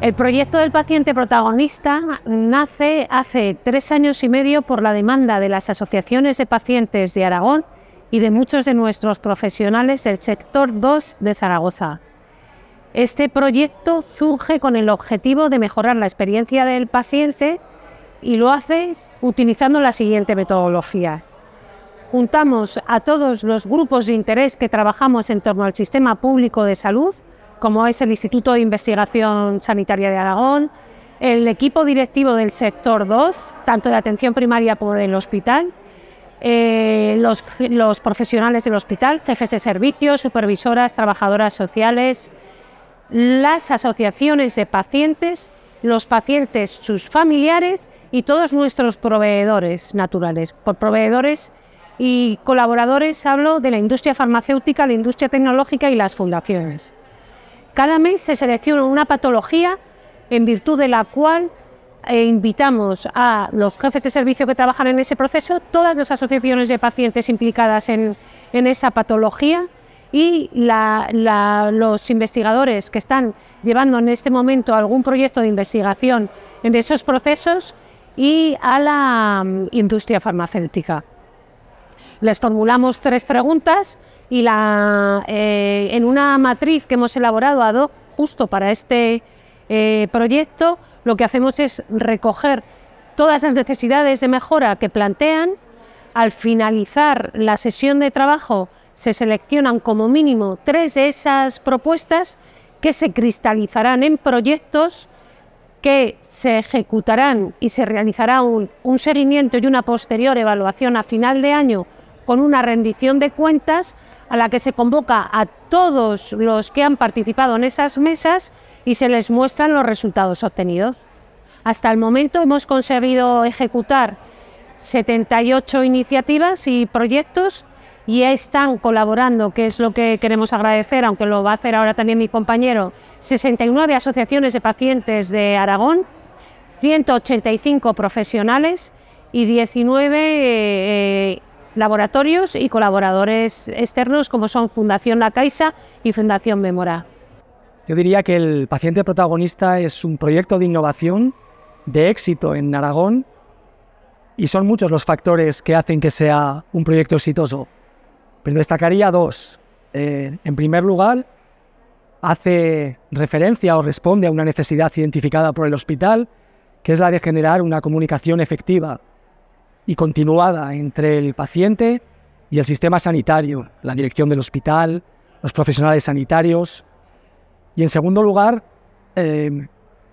El proyecto del paciente protagonista nace hace tres años y medio por la demanda de las asociaciones de pacientes de Aragón y de muchos de nuestros profesionales del sector 2 de Zaragoza. Este proyecto surge con el objetivo de mejorar la experiencia del paciente y lo hace utilizando la siguiente metodología. Juntamos a todos los grupos de interés que trabajamos en torno al sistema público de salud, como es el Instituto de Investigación Sanitaria de Aragón, el equipo directivo del sector 2, tanto de atención primaria como del hospital, eh, los, profesionales del hospital, jefes de servicios, supervisoras, trabajadoras sociales, las asociaciones de pacientes, los pacientes, sus familiares y todos nuestros proveedores naturales. Por proveedores y colaboradores hablo de la industria farmacéutica, la industria tecnológica y las fundaciones. Cada mes se selecciona una patología en virtud de la cual eh, invitamos a los jefes de servicio que trabajan en ese proceso, todas las asociaciones de pacientes implicadas en, esa patología y los investigadores que están llevando en este momento algún proyecto de investigación en esos procesos y a la mm, industria farmacéutica. Les formulamos tres preguntas y eh, en una matriz que hemos elaborado ad hoc justo para este eh, proyecto, lo que hacemos es recoger todas las necesidades de mejora que plantean. Al finalizar la sesión de trabajo se seleccionan como mínimo tres de esas propuestas que se cristalizarán en proyectos que se ejecutarán y se realizará un seguimiento y una posterior evaluación a final de año con una rendición de cuentas a la que se convoca a todos los que han participado en esas mesas y se les muestran los resultados obtenidos. Hasta el momento hemos conseguido ejecutar 78 iniciativas y proyectos y están colaborando, que es lo que queremos agradecer, aunque lo va a hacer ahora también mi compañero, 69 asociaciones de pacientes de Aragón, 185 profesionales y 19 laboratorios y colaboradores externos como son Fundación La Caixa y Fundación Memora. Yo diría que el paciente protagonista es un proyecto de innovación de éxito en Aragón y son muchos los factores que hacen que sea un proyecto exitoso. Pero destacaría dos. Eh, en primer lugar, hace referencia o responde a una necesidad identificada por el hospital, que es la de generar una comunicación efectiva y continuada entre el paciente y el sistema sanitario, la dirección del hospital, los profesionales sanitarios. Y en segundo lugar, eh,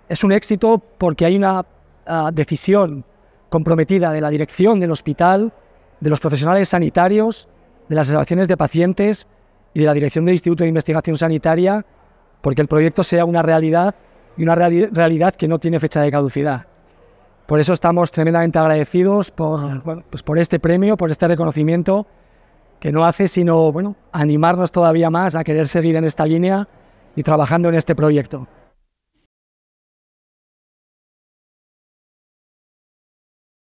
es un éxito porque hay una ah, decisión comprometida de la dirección del hospital, de los profesionales sanitarios, de las asociaciones de pacientes y de la dirección del Instituto de Investigación Sanitaria, porque el proyecto sea una realidad y una realidad que no tiene fecha de caducidad. Por eso estamos tremendamente agradecidos pues por, este premio, por este reconocimiento, que no hace sino animarnos todavía más a querer seguir en esta línea y trabajando en este proyecto.